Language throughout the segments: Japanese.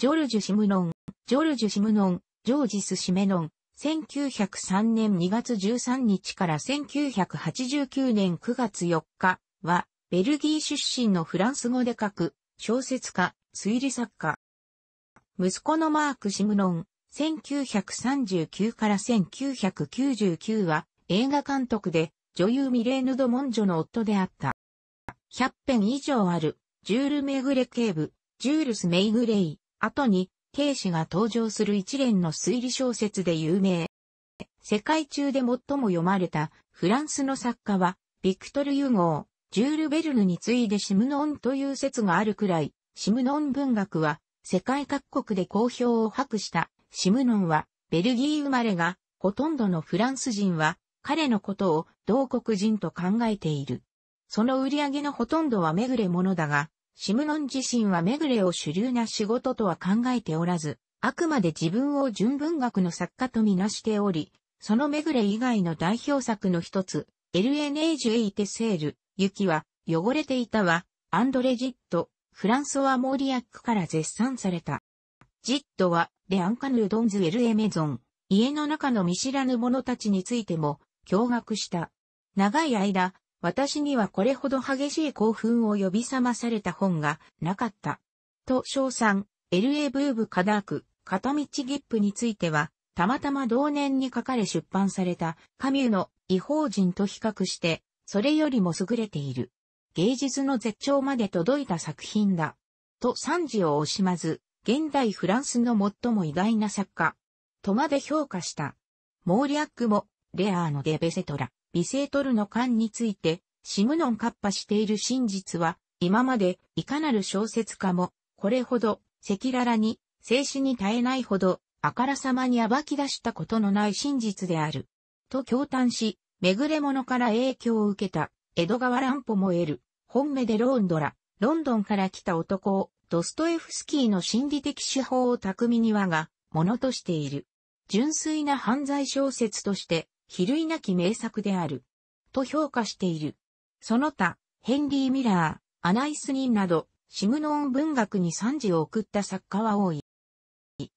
ジョルジュ・シムノン、ジョルジュ・シムノン、ジョージス・シメノン、1903年2月13日から1989年9月4日は、ベルギー出身のフランス語で書く、小説家、推理作家。息子のマーク・シムノン、1939から1999は、映画監督で、女優ミレーヌ・ド・モンジョの夫であった。100編以上ある、ジュール・メグレ警部、ジュールス・メイグレイ、後に、慶氏が登場する一連の推理小説で有名。世界中で最も読まれたフランスの作家は、ビクトル・ユーゴー、ジュール・ベルヌに次いでシムノンという説があるくらい、シムノン文学は世界各国で好評を博したシムノンはベルギー生まれがほとんどのフランス人は彼のことを同国人と考えている。その売り上げのほとんどはめぐれものだが、シムノン自身はメグレを主流な仕事とは考えておらず、あくまで自分を純文学の作家とみなしており、そのメグレ以外の代表作の一つ、エルエネージュエイテセール、雪は、汚れていたは、アンドレ・ジット、フランソワ・モーリアックから絶賛された。ジットは、レアンカヌードンズ・エル・エメゾン、家の中の見知らぬ者たちについても、驚愕した。長い間、私にはこれほど激しい興奮を呼び覚まされた本がなかった。と称賛、LA ブーブカダーク、片道ギップについては、たまたま同年に書かれ出版された、カミューの違法人と比較して、それよりも優れている。芸術の絶頂まで届いた作品だ。と賛辞を惜しまず、現代フランスの最も偉大な作家、とまで評価した。モーリアックも、レアーのデベセトラ。微セートルの間について、シムノンカパしている真実は、今までいかなる小説家も、これほど赤裸々に、静止に耐えないほど、あからさまに暴き出したことのない真実である。と共嘆し、めぐれ者から影響を受けた、江戸川乱歩も得る、本目でロンドラ、ロンドンから来た男を、ドストエフスキーの心理的手法を巧みに我が、ものとしている。純粋な犯罪小説として、比類なき名作である。と評価している。その他、ヘンリー・ミラー、アナイス・ニンなど、シムノーン文学に賛辞を送った作家は多い。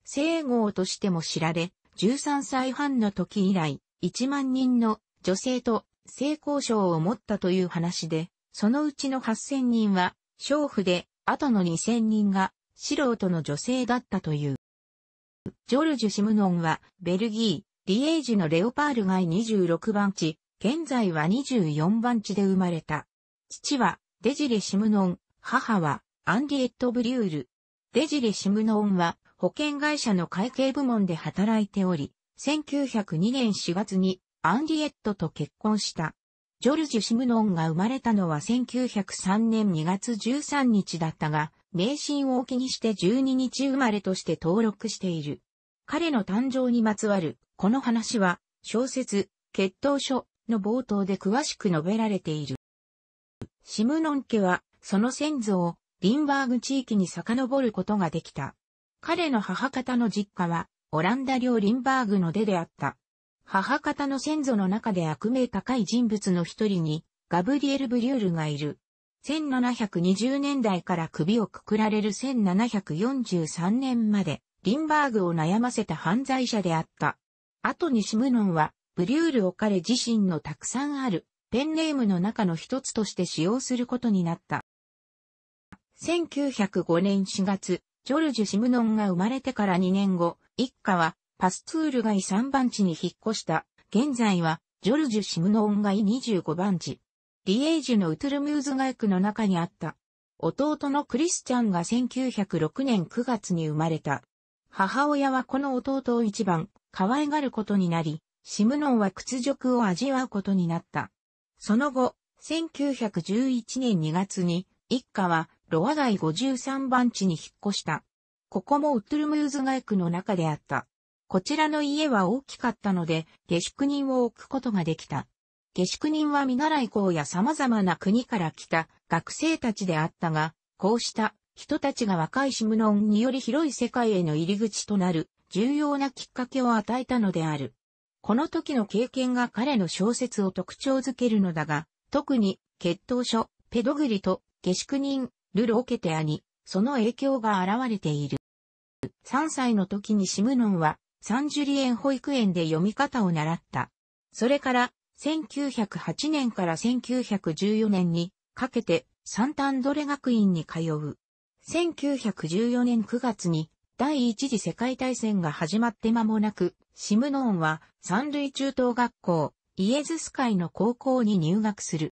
聖号としても知られ、13歳半の時以来、1万人の女性と性交渉を持ったという話で、そのうちの8000人は、娼婦で、あとの2000人が、素人の女性だったという。ジョルジュ・シムノンは、ベルギー、リエージのレオパール街26番地、現在は24番地で生まれた。父はデジレ・シムノン、母はアンディエット・ブリュール。デジレ・シムノンは保険会社の会計部門で働いており、1902年4月にアンディエットと結婚した。ジョルジュ・シムノンが生まれたのは1903年2月13日だったが、迷信を置きにして12日生まれとして登録している。彼の誕生にまつわるこの話は、小説、血統書の冒頭で詳しく述べられている。シムノン家は、その先祖を、リンバーグ地域に遡ることができた。彼の母方の実家は、オランダ領リンバーグの出であった。母方の先祖の中で悪名高い人物の一人に、ガブリエル・ブリュールがいる。1720年代から首をくくられる1743年まで、リンバーグを悩ませた犯罪者であった。後にシムノンは、ブリュールを彼自身のたくさんある、ペンネームの中の一つとして使用することになった。1905年4月、ジョルジュ・シムノンが生まれてから2年後、一家はパスツール街3番地に引っ越した。現在はジョルジュ・シムノン街25番地。リエージュのウトゥルムーズ街区の中にあった。弟のクリスチャンが1906年9月に生まれた。母親はこの弟を一番、可愛がることになり、シムノンは屈辱を味わうことになった。その後、1911年2月に、一家はロワ街53番地に引っ越した。ここもウットルムーズ街区の中であった。こちらの家は大きかったので、下宿人を置くことができた。下宿人は見習い校や様々な国から来た学生たちであったが、こうした人たちが若いシムノンにより広い世界への入り口となる重要なきっかけを与えたのである。この時の経験が彼の小説を特徴づけるのだが、特に、血統書、ペドグリと、下宿人、ルローケテアに、その影響が現れている。3歳の時にシムノンは、サンジュリエン保育園で読み方を習った。それから、1908年から1914年にかけてサンタンドレ学院に通う。1914年9月に第一次世界大戦が始まって間もなく、シムノーンは三類中等学校、イエズス会の高校に入学する。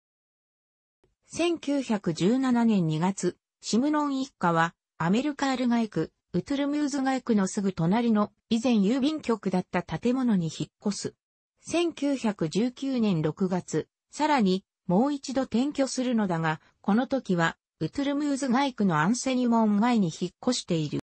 1917年2月、シムノーン一家はアメルカール外区、ウトゥルムーズ外区のすぐ隣の以前郵便局だった建物に引っ越す。1919年6月、さらにもう一度転居するのだが、この時はウトゥルムーズ外区のアンセニモン街に引っ越している。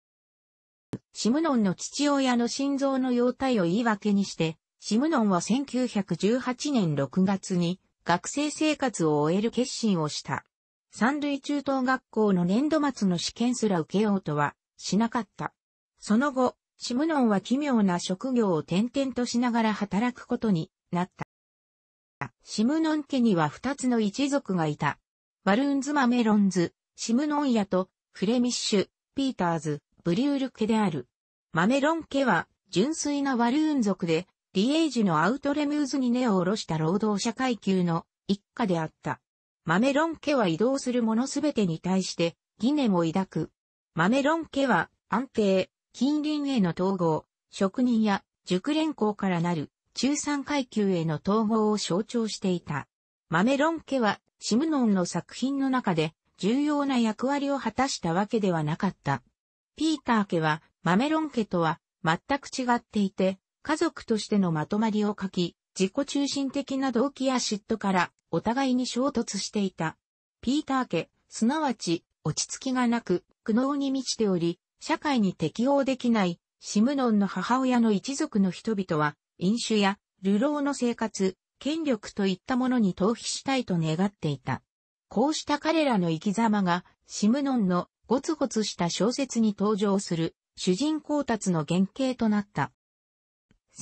シムノンの父親の心臓の容態を言い訳にして、シムノンは1918年6月に学生生活を終える決心をした。三類中等学校の年度末の試験すら受けようとはしなかった。その後、シムノンは奇妙な職業を転々としながら働くことになった。シムノン家には二つの一族がいた。ワルーンズ・マメロンズ、シムノン屋とフレミッシュ、ピーターズ、ブリュール家である。マメロン家は、純粋なワルーン族で、リエージュのアウトレムーズに根を下ろした労働者階級の一家であった。マメロン家は移動する者すべてに対して、疑念を抱く。マメロン家は、安定、近隣への統合、職人や熟練工からなる中産階級への統合を象徴していた。マメロン家はシムノンの作品の中で重要な役割を果たしたわけではなかった。ピーター家はマメロン家とは全く違っていて、家族としてのまとまりを欠き、自己中心的な動機や嫉妬からお互いに衝突していた。ピーター家、すなわち落ち着きがなく苦悩に満ちており、社会に適応できないシムノンの母親の一族の人々は飲酒や流浪の生活、権力といったものに逃避したいと願っていた。こうした彼らの生き様がシムノンのゴツゴツした小説に登場する主人公達の原型となった。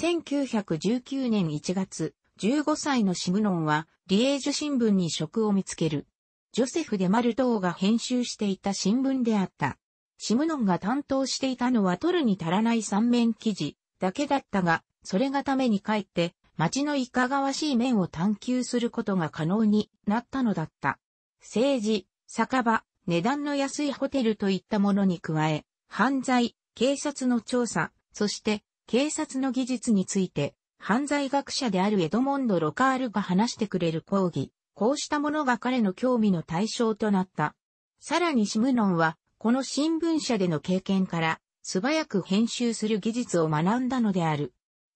1919年1月、15歳のシムノンは、リエージュ新聞に職を見つける。ジョセフ・デ・マルトーが編集していた新聞であった。シムノンが担当していたのは取るに足らない三面記事だけだったが、それがために書いって、街のいかがわしい面を探求することが可能になったのだった。政治、酒場、値段の安いホテルといったものに加え、犯罪、警察の調査、そして警察の技術について、犯罪学者であるエドモンド・ロカールが話してくれる講義、こうしたものが彼の興味の対象となった。さらにシムノンは、この新聞社での経験から、素早く編集する技術を学んだのである。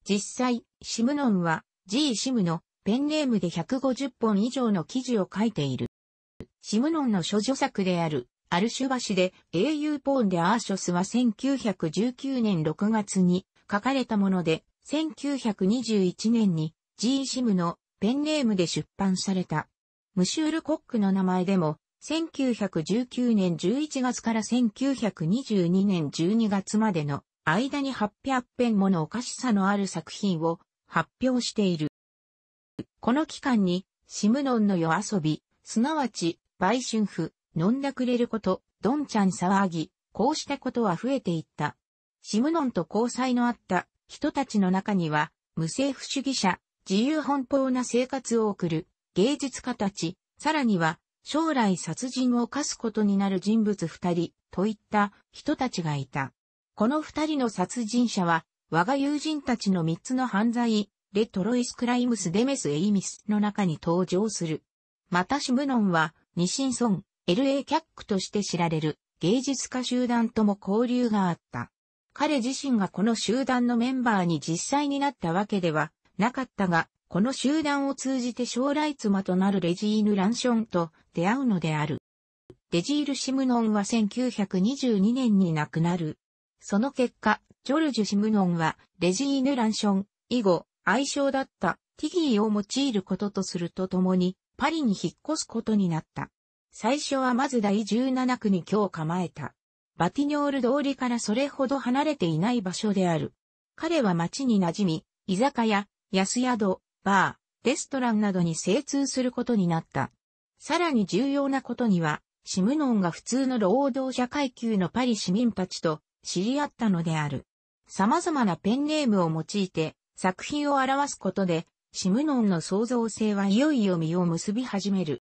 実際、シムノンは G シムのペンネームで150本以上の記事を書いている。シムノンの諸女作である、アルシュバシで英雄ポーンでアーショスは1919年6月に書かれたもので、1921年にジーシムのペンネームで出版された。ムシュール・コックの名前でも、1919年11月から1922年12月までの間に800編ものおかしさのある作品を発表している。この期間に、シムノンの夜遊び、すなわち、売春婦、飲んだくれること、どんちゃん騒ぎ、こうしたことは増えていった。シムノンと交際のあった人たちの中には、無政府主義者、自由奔放な生活を送る芸術家たち、さらには将来殺人を犯すことになる人物二人といった人たちがいた。この二人の殺人者は、我が友人たちの三つの犯罪、レトロイスクライムスデメスエイミスの中に登場する。またシムノンは、ニシンソン、LA キャックとして知られる芸術家集団とも交流があった。彼自身がこの集団のメンバーに実際になったわけではなかったが、この集団を通じて将来妻となるレジーヌ・ランションと出会うのである。レジール・シムノンは1922年に亡くなる。その結果、ジョルジュ・シムノンはレジーヌ・ランション以後、愛称だったティギーを用いることとするとともに、パリに引っ越すことになった。最初はまず第17区に今日構えた。バティニョール通りからそれほど離れていない場所である。彼は街に馴染み、居酒屋、安宿、バー、レストランなどに精通することになった。さらに重要なことには、シムノンが普通の労働者階級のパリ市民たちと知り合ったのである。様々なペンネームを用いて作品を表すことでシムノンの創造性はいよいよ実を結び始める。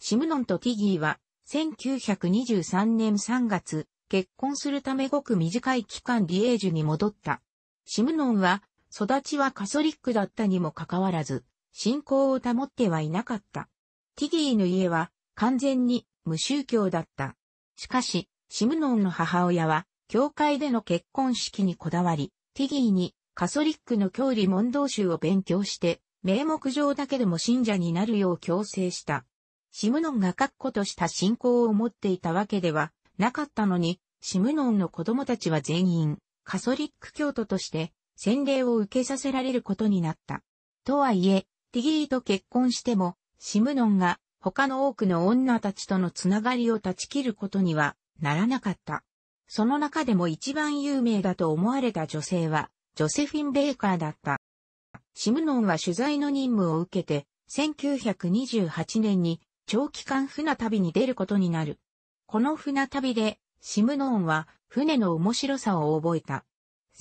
シムノンとティギーは、1923年3月、結婚するためごく短い期間リエージュに戻った。シムノンは、育ちはカソリックだったにもかかわらず、信仰を保ってはいなかった。ティギーの家は、完全に無宗教だった。しかし、シムノンの母親は、教会での結婚式にこだわり、ティギーにカソリックの教理問答集を勉強して、名目上だけでも信者になるよう強制した。シムノンが確固とした信仰を持っていたわけではなかったのに、シムノンの子供たちは全員、カソリック教徒として、洗礼を受けさせられることになった。とはいえ、ティギーと結婚しても、シムノンが他の多くの女たちとのつながりを断ち切ることにはならなかった。その中でも一番有名だと思われた女性は、ジョセフィン・ベーカーだった。シムノンは取材の任務を受けて、1928年に長期間船旅に出ることになる。この船旅で、シムノンは船の面白さを覚えた。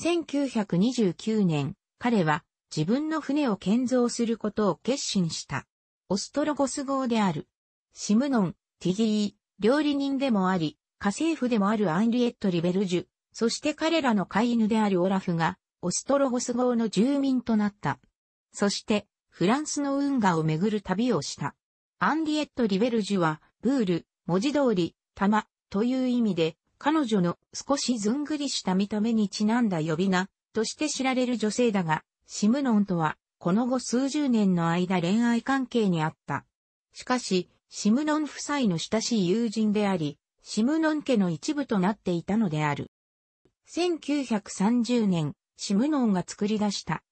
1929年、彼は自分の船を建造することを決心した。オストロゴス号である。シムノン、ティギー、料理人でもあり、家政婦でもあるアンリエット・リベルジュ、そして彼らの飼い犬であるオラフが、オストロゴス号の住民となった。そして、フランスの運河を巡る旅をした。アンディエット・リベルジュは、ブール、文字通り、玉、という意味で、彼女の少しずんぐりした見た目にちなんだ呼び名、として知られる女性だが、シムノンとは、この後数十年の間恋愛関係にあった。しかし、シムノン夫妻の親しい友人であり、シムノン家の一部となっていたのである。1930年、シムノンが作り出した、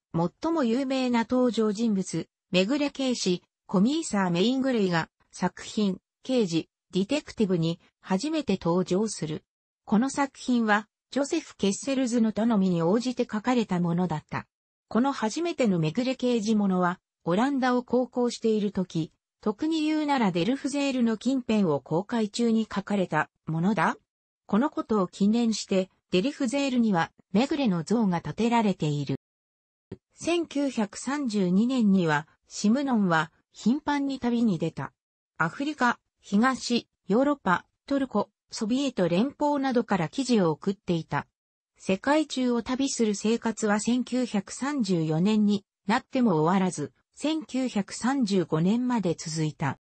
最も有名な登場人物、メグレ警視、コミーサー・メイングレイが、作品、刑事、ディテクティブに、初めて登場する。この作品は、ジョセフ・ケッセルズの頼みに応じて書かれたものだった。この初めてのめぐれ刑事ものは、オランダを航行している時、特に言うならデルフゼールの近辺を公開中に書かれたものだ。このことを記念して、デリフゼールには、メグレの像が建てられている。1932年には、シムノンは頻繁に旅に出た。アフリカ、東、ヨーロッパ、トルコ、ソビエト連邦などから記事を送っていた。世界中を旅する生活は1934年になっても終わらず、1935年まで続いた。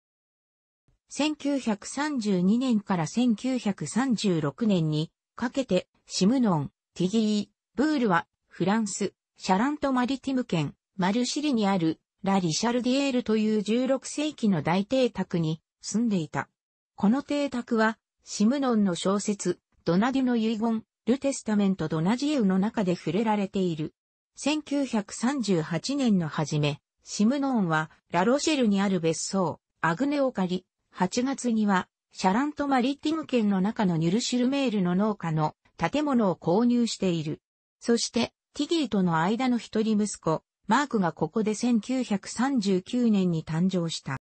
1932年から1936年にかけてシムノン、ティギー、ブールは、フランス、シャラントマリティム県、マルシリにある、ラ・リシャルディエールという16世紀の大邸宅に住んでいた。この邸宅は、シムノンの小説、ドナディの遺言、ルテスタメント・ドナジエウの中で触れられている。1938年の初め、シムノンは、ラロシェルにある別荘、アグネを借り、8月には、シャラント・マリティム県の中のニュルシュルメールの農家の建物を購入している。そして、ティギーとの間の一人息子、マークがここで1939年に誕生した。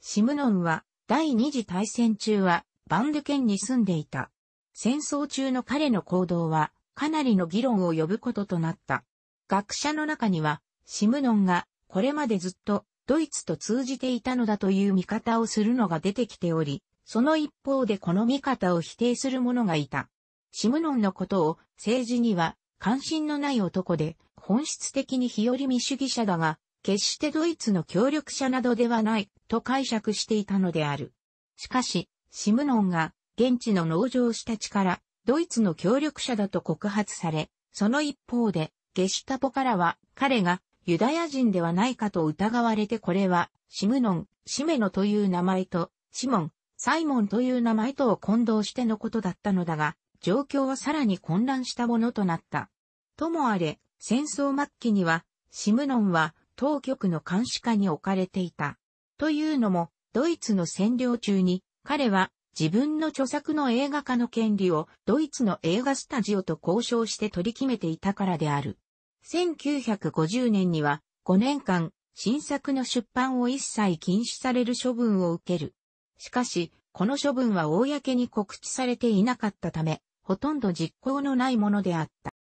シムノンは第二次大戦中はバンド県に住んでいた。戦争中の彼の行動はかなりの議論を呼ぶこととなった。学者の中にはシムノンがこれまでずっとドイツと通じていたのだという見方をするのが出てきており、その一方でこの見方を否定する者がいた。シムノンのことを政治には関心のない男で、本質的に日和見主義者だが、決してドイツの協力者などではないと解釈していたのである。しかし、シムノンが現地の農場したちからドイツの協力者だと告発され、その一方でゲシュタポからは彼がユダヤ人ではないかと疑われてこれはシムノン、シメノという名前とシモン、サイモンという名前とを混同してのことだったのだが、状況はさらに混乱したものとなった。ともあれ、戦争末期には、シムノンは当局の監視下に置かれていた。というのも、ドイツの占領中に、彼は自分の著作の映画化の権利をドイツの映画スタジオと交渉して取り決めていたからである。1950年には5年間新作の出版を一切禁止される処分を受ける。しかし、この処分は公に告知されていなかったため、ほとんど実行のないものであった。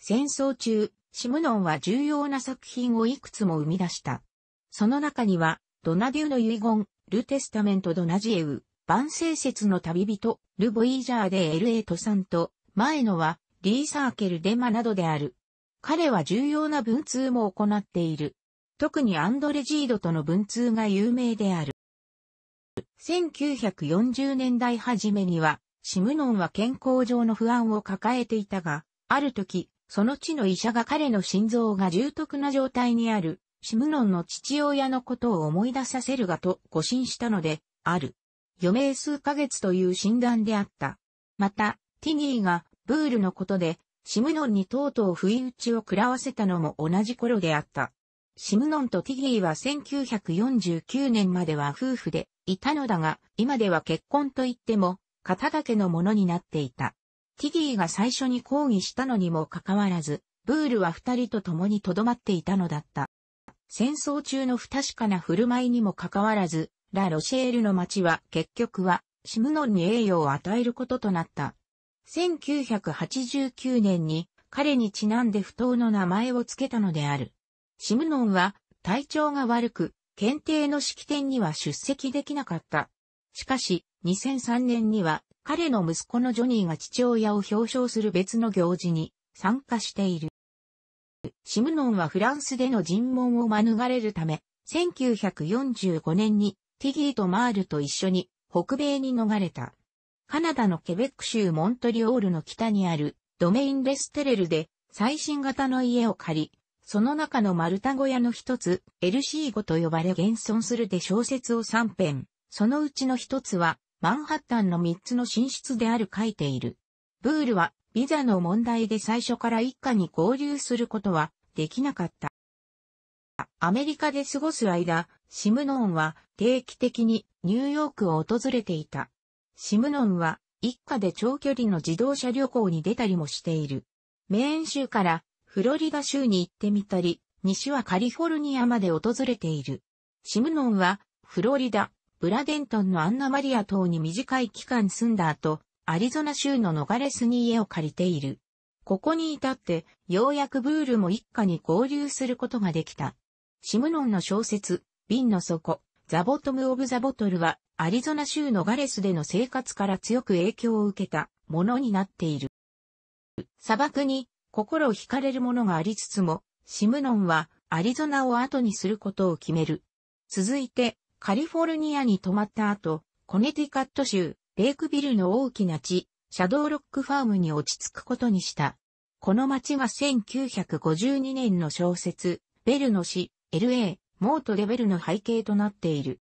戦争中、シムノンは重要な作品をいくつも生み出した。その中には、ドナデューの遺言、ルテスタメントドナジエウ、万世説の旅人、ルボイージャーでエルエトさんと、前のは、リーサーケルデマなどである。彼は重要な文通も行っている。特にアンドレジードとの文通が有名である。1940年代初めには、シムノンは健康上の不安を抱えていたが、ある時、その地の医者が彼の心臓が重篤な状態にある、シムノンの父親のことを思い出させるがと誤診したので、ある。余命数ヶ月という診断であった。また、ティニーがブールのことで、シムノンにとうとう不意打ちを食らわせたのも同じ頃であった。シムノンとティギーは1949年までは夫婦でいたのだが、今では結婚といっても肩だけのものになっていた。ティギーが最初に抗議したのにもかかわらず、ブールは二人と共に留まっていたのだった。戦争中の不確かな振る舞いにもかかわらず、ラ・ロシェールの町は結局はシムノンに栄誉を与えることとなった。1989年に彼にちなんで不当の名前を付けたのである。シムノンは体調が悪く、検定の式典には出席できなかった。しかし、2003年には彼の息子のジョニーが父親を表彰する別の行事に参加している。シムノンはフランスでの尋問を免れるため、1945年にティギーとマールと一緒に北米に逃れた。カナダのケベック州モントリオールの北にあるドメインレステレルで最新型の家を借り、その中の丸太小屋の一つ、LC5 と呼ばれ現存するで小説を3編、そのうちの一つはマンハッタンの3つの寝室である書いている。ブールはビザの問題で最初から一家に合流することはできなかった。アメリカで過ごす間、シムノンは定期的にニューヨークを訪れていた。シムノンは一家で長距離の自動車旅行に出たりもしている。メーン州からフロリダ州に行ってみたり、西はカリフォルニアまで訪れている。シムノンはフロリダ、ブラデントンのアンナマリア島に短い期間住んだ後、アリゾナ州のノガレスに家を借りている。ここに至って、ようやくブールも一家に合流することができた。シムノンの小説、瓶の底、ザ・ボトム・オブ・ザ・ボトルは、アリゾナ州のガレスでの生活から強く影響を受けたものになっている。砂漠に心を惹かれるものがありつつも、シムノンはアリゾナを後にすることを決める。続いて、カリフォルニアに泊まった後、コネティカット州、レイクビルの大きな地、シャドーロックファームに落ち着くことにした。この町は1952年の小説、ベルの詩、LA、モートレベルの背景となっている。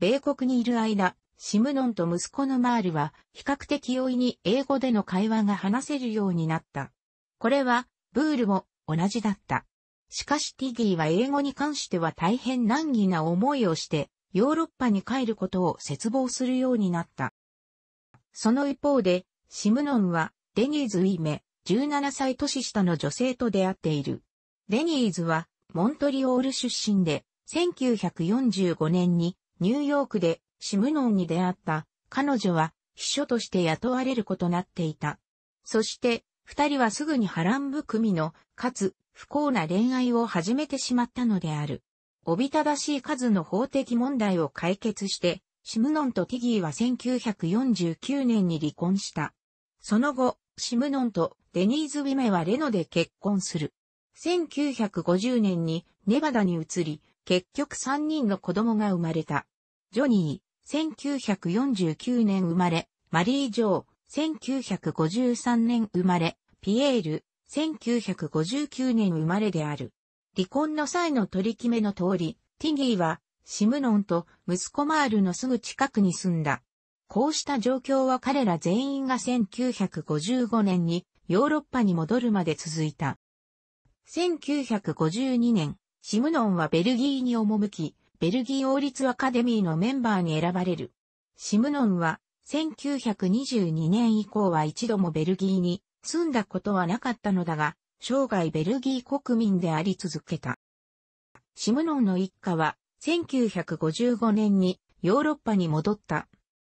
米国にいる間、シムノンと息子のマールは、比較的容易に英語での会話が話せるようになった。これは、ブールも同じだった。しかしティギーは英語に関しては大変難儀な思いをして、ヨーロッパに帰ることを絶望するようになった。その一方で、シムノンは、デニーズ・ウィメ、17歳年下の女性と出会っている。デニーズは、モントリオール出身で、1945年に、ニューヨークで、シムノンに出会った、彼女は、秘書として雇われることになっていた。そして、二人はすぐに波乱含みの、かつ、不幸な恋愛を始めてしまったのである。おびただしい数の法的問題を解決して、シムノンとティギーは1949年に離婚した。その後、シムノンとデニーズ・ウィメはレノで結婚する。1950年にネバダに移り、結局3人の子供が生まれた。ジョニー、1949年生まれ、マリー・ジョー、1953年生まれ、ピエール、1959年生まれである。離婚の際の取り決めの通り、ティギーは、シムノンと息子マールのすぐ近くに住んだ。こうした状況は彼ら全員が1955年にヨーロッパに戻るまで続いた。1952年、シムノンはベルギーに赴き、ベルギー王立アカデミーのメンバーに選ばれる。シムノンは1922年以降は一度もベルギーに住んだことはなかったのだが、生涯ベルギー国民であり続けた。シムノンの一家は、1955年にヨーロッパに戻った。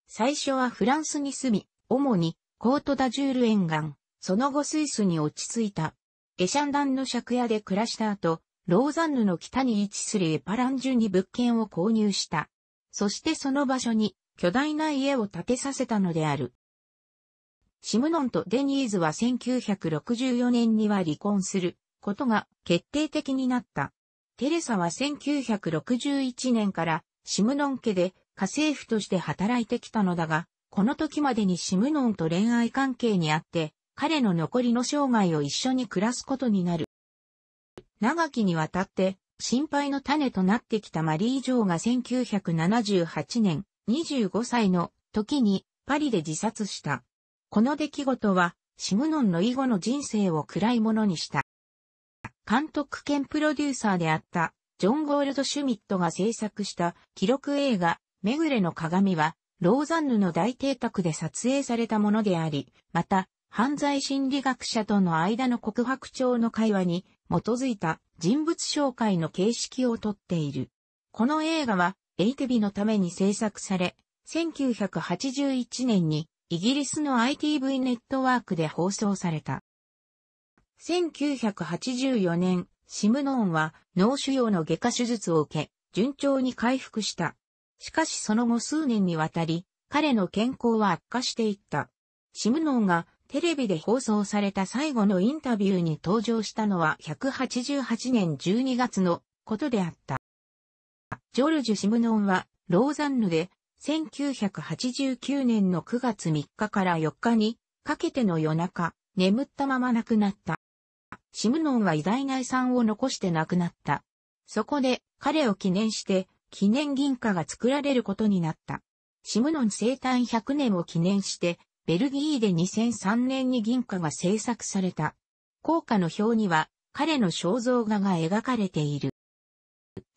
最初はフランスに住み、主にコートダジュール沿岸、その後スイスに落ち着いた。エシャンダンの借家で暮らした後、ローザンヌの北に位置するエパランジュに物件を購入した。そしてその場所に巨大な家を建てさせたのである。シムノンとデニーズは1964年には離婚することが決定的になった。テレサは1961年からシムノン家で家政婦として働いてきたのだが、この時までにシムノンと恋愛関係にあって、彼の残りの生涯を一緒に暮らすことになる。長きにわたって心配の種となってきたマリー・ジョーが1978年25歳の時にパリで自殺した。この出来事は、シムノンの以後の人生を暗いものにした。監督兼プロデューサーであった、ジョン・ゴールド・シュミットが制作した記録映画、めぐれの鏡は、ローザンヌの大邸宅で撮影されたものであり、また、犯罪心理学者との間の告白帳の会話に基づいた人物紹介の形式をとっている。この映画は、エイテビのために制作され、1981年にイギリスの ITV ネットワークで放送された。1984年、シムノーンは脳腫瘍の外科手術を受け、順調に回復した。しかしその後数年にわたり、彼の健康は悪化していった。シムノーンがテレビで放送された最後のインタビューに登場したのは188年12月のことであった。ジョルジュ・シムノンはローザンヌで1989年の9月3日から4日にかけての夜中、眠ったまま亡くなった。シムノンは偉大な遺産を残して亡くなった。そこで彼を記念して記念銀貨が作られることになった。シムノン生誕100年を記念して、ベルギーで2003年に銀貨が制作された。硬貨の表には彼の肖像画が描かれている。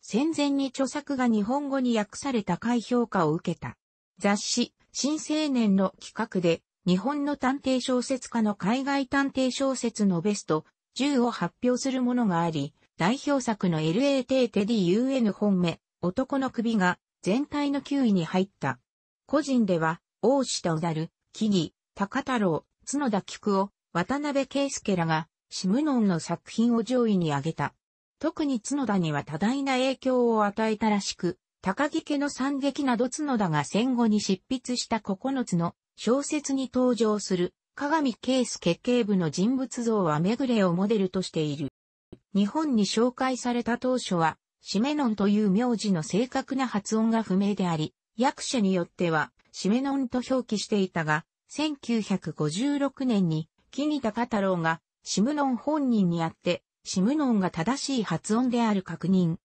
戦前に著作が日本語に訳された回評価を受けた。雑誌、新青年の企画で、日本の探偵小説家の海外探偵小説のベスト10を発表するものがあり、代表作の LA テーテディ UN 本目、男の首が全体の9位に入った。個人では、大下うだる、木々、高太郎、角田菊を、渡辺圭介らが、シムノンの作品を上位に挙げた。特に角田には多大な影響を与えたらしく、高木家の惨劇など角田が戦後に執筆した9つの小説に登場する、鏡ケース部の人物像はめぐれをモデルとしている。日本に紹介された当初は、シメノンという名字の正確な発音が不明であり、役者によっては、シメノンと表記していたが、1956年に、木見高太郎が、シムノン本人にあって、シムノンが正しい発音である確認。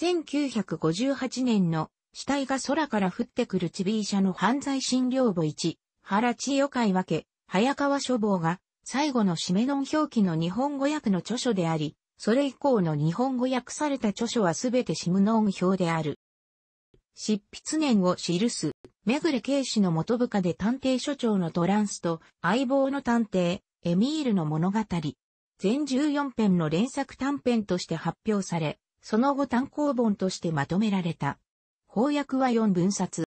1958年の死体が空から降ってくるチビ医者の犯罪診療簿1、原千代会分け、早川書房が最後のシメノン表記の日本語訳の著書であり、それ以降の日本語訳された著書はすべてシムノン表である。執筆年を記す、めぐれ警視の元部下で探偵所長のトランスと相棒の探偵、エミールの物語。全14編の連作短編として発表され、その後単行本としてまとめられた。翻訳は4分冊。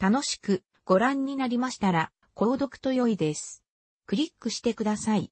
楽しくご覧になりましたら、購読と良いです。クリックしてください。